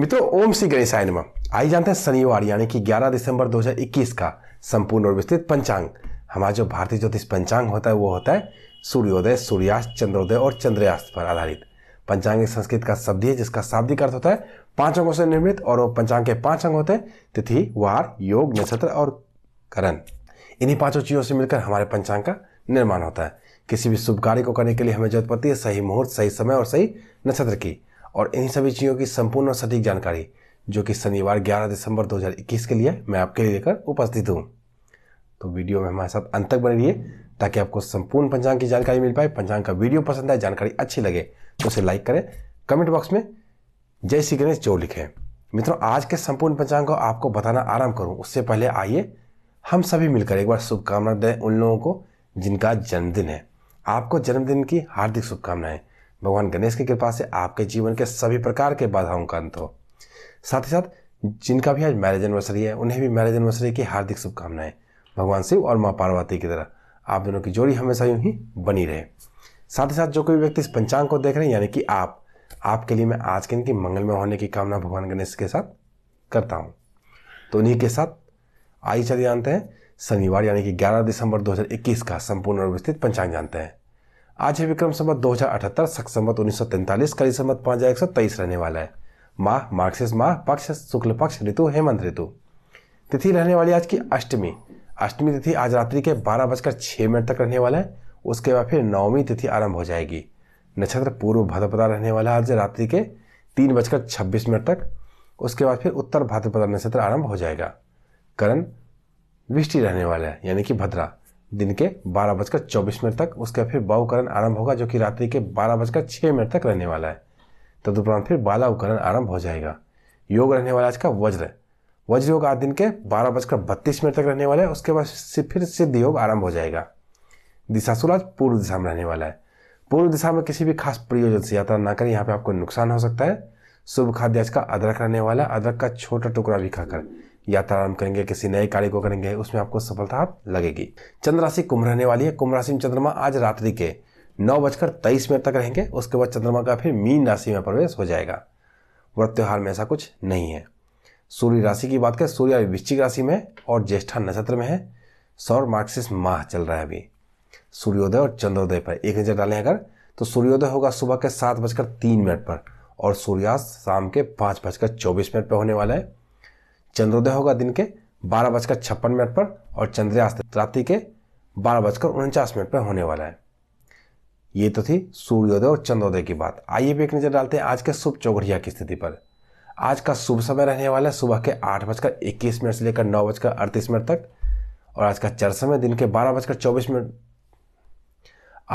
मित्रों ओम श्री गणेशाय नमः आइए जानते हैं शनिवार यानी कि 11 दिसंबर 2021 का संपूर्ण और विस्तृत पंचांग हमारा जो भारतीय ज्योतिष पंचांग होता है वो होता है सूर्योदय सूर्यास्त चंद्रोदय और चंद्रयास्त पर आधारित पंचांग एक संस्कृत का शब्द है जिसका शाब्दिक अर्थ होता है पांच अंगों से निर्मित और वो पंचांग के पांच अंग होते हैं तिथि वार योग नक्षत्र और करण इन्हीं पांचों चीज़ों से मिलकर हमारे पंचांग का निर्माण होता है किसी भी शुभ कार्य को करने के लिए हमें जरूरत पड़ती है सही मुहूर्त सही समय और सही नक्षत्र की और इन सभी चीज़ों की संपूर्ण और सटीक जानकारी जो कि शनिवार 11 दिसंबर 2021 के लिए मैं आपके लिए लेकर उपस्थित हूँ तो वीडियो में हमारे साथ अंत तक बने रहिए ताकि आपको संपूर्ण पंचांग की जानकारी मिल पाए पंचांग का वीडियो पसंद आए जानकारी अच्छी लगे तो उसे लाइक करें कमेंट बॉक्स में जय श्री गणेश जो लिखें मित्रों आज के संपूर्ण पंचांग को आपको बताना आराम करूँ उससे पहले आइए हम सभी मिलकर एक बार शुभकामना दें उन लोगों को जिनका जन्मदिन है आपको जन्मदिन की हार्दिक शुभकामनाएं भगवान गणेश की कृपा से आपके जीवन के सभी प्रकार के बाधाओं का अंत हो साथ ही साथ जिनका भी आज मैरिज एनिवर्सरी है उन्हें भी मैरिज एनिवर्सरी की हार्दिक शुभकामनाएं भगवान शिव और माँ पार्वती की तरह आप दोनों की जोड़ी हमेशा यूं ही बनी रहे साथ ही साथ जो कोई व्यक्ति इस पंचांग को देख रहे हैं यानी कि आप आपके लिए मैं आज के दिन की मंगलमय होने की कामना भगवान गणेश के साथ करता हूँ तो उन्हीं के साथ आइए चलिए जानते हैं शनिवार यानी कि 11 दिसंबर 2021 का संपूर्ण और विस्तृत पंचांग जानते हैं आज है विक्रम संबत दो हजार अठहत्तर सख संबत उन्नीस सौ तैंतालीस कली संवत पाँच हजार एक सौ तेईस रहने वाला है माह मार्क्सिस माह पक्ष शुक्ल पक्ष ऋतु हेमंत ऋतु तिथि रहने वाली आज की अष्टमी अष्टमी तिथि आज रात्रि के बारह बजकर छः मिनट तक रहने वाला है उसके बाद फिर नवमी तिथि आरंभ हो जाएगी नक्षत्र पूर्व भाद्रपदा रहने वाला है आज रात्रि के तीन बजकर छब्बीस मिनट तक उसके बाद फिर उत्तर भाद्रपदा नक्षत्र आरंभ हो जाएगा करण विष्टि रहने वाला है यानी कि भद्रा दिन के बारह बजकर चौबीस मिनट तक उसके बाद फिर बाहुकरण आरंभ होगा जो कि रात्रि के बारह बजकर छः मिनट तक रहने वाला है तदुपरांत फिर बालावकरण आरंभ हो जाएगा योग रहने वाला आज का वज्र वज्र योग आज दिन के बारह बजकर बत्तीस मिनट तक रहने वाला है उसके बाद फिर सिद्ध योग आरंभ हो जाएगा दिशाशूल आज पूर्व दिशा में रहने वाला है पूर्व दिशा में किसी भी खास प्रयोजन से यात्रा ना करें यहाँ पे आपको नुकसान हो सकता है शुभ खाद्य आज का अदरक रहने वाला है अदरक का छोटा टुकड़ा भी खाकर यात्रा आरंभ करेंगे किसी नए कार्य को करेंगे उसमें आपको सफलता लगेगी चंद्र राशि कुंभ रहने वाली है कुंभ राशि में चंद्रमा आज रात्रि के नौ बजकर तेईस मिनट तक रहेंगे उसके बाद चंद्रमा का फिर मीन राशि में प्रवेश हो जाएगा व्रत त्यौहार में ऐसा कुछ नहीं है सूर्य राशि की बात करें सूर्य वृश्चिक राशि में और ज्येष्ठा नक्षत्र में है सौर मार्क्सिस माह चल रहा है अभी सूर्योदय और चंद्रोदय पर एक नज़र डालें अगर तो सूर्योदय होगा सुबह के सात बजकर तीन मिनट पर और सूर्यास्त शाम के पाँच बजकर चौबीस मिनट पर होने वाला है चंद्रोदय होगा दिन के बारह बजकर छप्पन मिनट पर और चंद्रयास्त रात्रि के बारह बजकर उनचास मिनट पर होने वाला है ये तो थी सूर्योदय और चंद्रोदय की बात आइए भी एक नज़र डालते हैं आज के शुभ चौघड़िया की स्थिति पर आज का शुभ समय रहने वाला है सुबह के आठ बजकर इक्कीस मिनट से लेकर नौ बजकर अड़तीस मिनट तक और आज का चर समय दिन के बारह बजकर चौबीस मिनट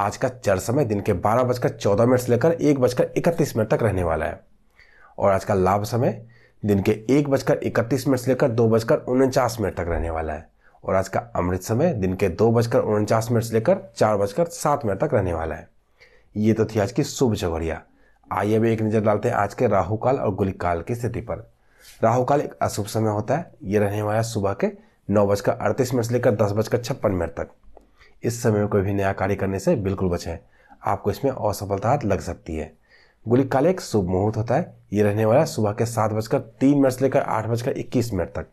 आज का चर समय दिन के बारह बजकर चौदह मिनट से लेकर एक बजकर इकतीस मिनट तक रहने वाला है और आज का लाभ समय दिन के एक बजकर इकतीस मिनट से लेकर दो बजकर उनचास मिनट तक रहने वाला है और आज का अमृत समय दिन के दो बजकर उनचास मिनट से लेकर चार बजकर सात मिनट तक रहने वाला है ये तो थी आज की शुभ झगड़िया आइए अब एक नज़र डालते हैं आज के राहु काल और गुलिक काल की स्थिति पर राहुकाल एक अशुभ समय होता है ये रहने वाला है सुबह के नौ बजकर अड़तीस मिनट से लेकर दस बजकर छप्पन मिनट तक इस समय में कोई भी नया कार्य करने से बिल्कुल बचें आपको इसमें असफलता लग सकती है गोली काले एक शुभ मुहूर्त होता है ये रहने वाला है सुबह के सात बजकर तीन मिनट से लेकर आठ बजकर इक्कीस मिनट तक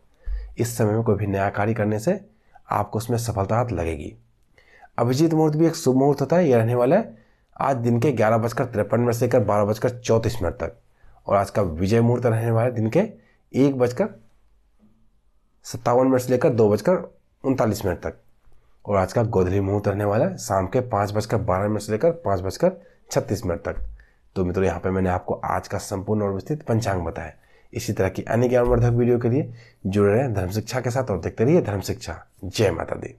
इस समय में कोई भी नया कार्य करने से आपको उसमें सफलता लगेगी अभिजीत मुहूर्त भी एक शुभ मुहूर्त होता है ये रहने वाला है आज दिन के ग्यारह बजकर तिरपन मिनट से लेकर बारह बजकर चौंतीस मिनट तक और आज का विजय मुहूर्त रहने वाला है दिन के एक बजकर सत्तावन मिनट से लेकर दो बजकर उनतालीस मिनट तक और आज का गोधली मुहूर्त रहने वाला है शाम के पाँच बजकर बारह मिनट से लेकर पाँच बजकर छत्तीस मिनट तक तो मित्रों यहाँ पर मैंने आपको आज का संपूर्ण और विस्तृत पंचांग बताया इसी तरह की अन्य ज्ञानवर्धक वीडियो के लिए जुड़े रहें धर्म शिक्षा के साथ और देखते रहिए धर्म शिक्षा जय माता दी